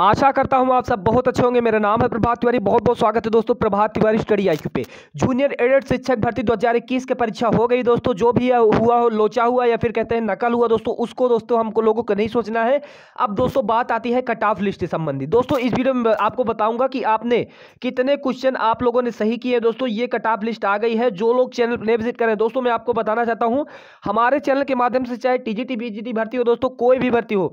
आशा करता हूँ आप सब बहुत अच्छे होंगे मेरा नाम है प्रभात तिवारी बहुत बहुत स्वागत है दोस्तों प्रभात तिवारी स्टडी आई पे जूनियर एडेड शिक्षक भर्ती 2021 की परीक्षा हो गई दोस्तों जो भी हुआ हो लोचा हुआ या फिर कहते हैं नकल हुआ दोस्तों उसको दोस्तों हमको लोगों को नहीं सोचना है अब दोस्तों बात आती है कट ऑफ लिस्ट संबंधी दोस्तों इस वीडियो में आपको बताऊंगा कि आपने कितने क्वेश्चन आप लोगों ने सही किए दोस्तों ये कट ऑफ लिस्ट आ गई है जो लोग चैनल नहीं विजिट करें दोस्तों मैं आपको बताना चाहता हूँ हमारे चैनल के माध्यम से चाहे टीजीटी बीजीटी भर्ती हो दोस्तों कोई भी भर्ती हो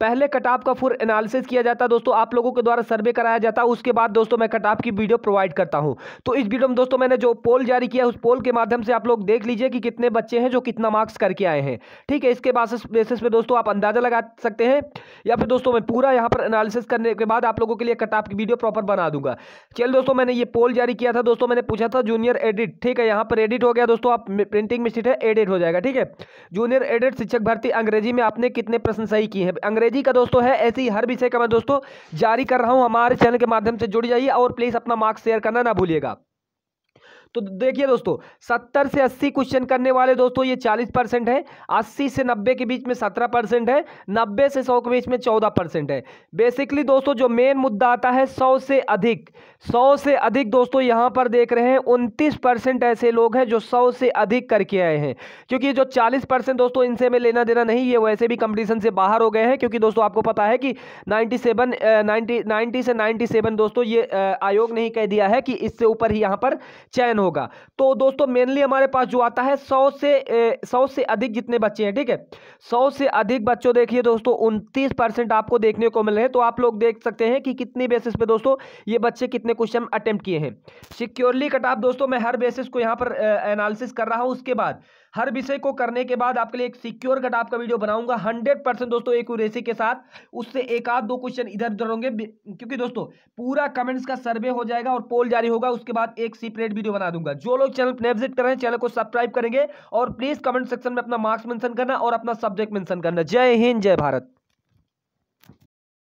पहले कटाप का फुल एनालिसिस किया जाता है दोस्तों आप लोगों के द्वारा सर्वे कराया जाता है उसके बाद दोस्तों मैं कटाप की वीडियो प्रोवाइड करता हूँ तो इस वीडियो में दोस्तों मैंने जो पोल जारी किया उस पोल के माध्यम से आप लोग देख लीजिए कि कितने बच्चे हैं जो कितना मार्क्स करके आए हैं ठीक है इसके बेसिस पर दोस्तों आप अंदाजा लगा सकते हैं या फिर दोस्तों मैं पूरा यहाँ पर एनालिसिस करने के बाद आप लोगों के लिए कटाप की वीडियो प्रॉपर बना दूंगा चल दोस्तों मैंने ये पोल जारी किया था दोस्तों मैंने पूछा था जूनियर एडिट ठीक है यहाँ पर एडिट हो गया दोस्तों आप प्रिंटिंग सीट है एडिट हो जाएगा ठीक है जूनियर एडिट शिक्षक भर्ती अंग्रेजी में आपने कितने प्रश्न सही किए हैं अंग्रेजी अंग्रेजी का दोस्तों है ऐसे ही हर विषय का मैं दोस्तों जारी कर रहा हूँ हमारे चैनल के माध्यम से जुड़ जाइए और प्लीज़ अपना मार्क्स शेयर करना ना भूलिएगा तो देखिए दोस्तों सत्तर से अस्सी क्वेश्चन करने वाले दोस्तों ये चालीस परसेंट है अस्सी से नब्बे के बीच में सत्रह परसेंट है नब्बे से सौ के बीच में चौदह परसेंट है बेसिकली दोस्तों जो मेन मुद्दा आता है सौ से अधिक सौ से अधिक दोस्तों यहाँ पर देख रहे हैं उनतीस परसेंट ऐसे लोग हैं जो सौ से अधिक करके आए हैं क्योंकि जो चालीस परसेंट दोस्तों इनसे हमें लेना देना नहीं ये वैसे भी कंपटीशन से बाहर हो गए हैं क्योंकि दोस्तों आपको पता है कि नाइन्टी सेवन नाइन्टी से नाइन्टी दोस्तों ये आयोग ने ही कह दिया है कि इससे ऊपर ही यहाँ पर चयन हो होगा तो दोस्तों मेनली हमारे पास जो आता है सौ से सौ से अधिक जितने बच्चे हैं ठीक है सौ से अधिक बच्चों देखिए दोस्तों उनतीस परसेंट आपको देखने को मिल रहे हैं तो आप लोग देख सकते हैं कि कितनी बेसिस पे दोस्तों ये बच्चे कितने क्वेश्चन अटैम्प्ट किए हैं सिक्योरली कट ऑफ दोस्तों मैं हर बेसिस को यहाँ पर एनालिसिस कर रहा हूँ उसके बाद हर विषय को करने के बाद आपके लिए एक सिक्योर कट आपका वीडियो बनाऊंगा हंड्रेड परसेंट दोस्तों एक एक्यूरेसी के साथ उससे एक आध दो क्वेश्चन इधर उधर होंगे क्योंकि दोस्तों पूरा कमेंट्स का सर्वे हो जाएगा और पोल जारी होगा उसके बाद एक सीपरेट वीडियो बना दूंगा जो लोग चैनल पर विजिट कर रहे हैं चैनल को सब्सक्राइब करेंगे और प्लीज कमेंट सेक्शन में अपना मार्क्स मेंशन करना और अपना सब्जेक्ट मेंशन करना जय हिंद जय भारत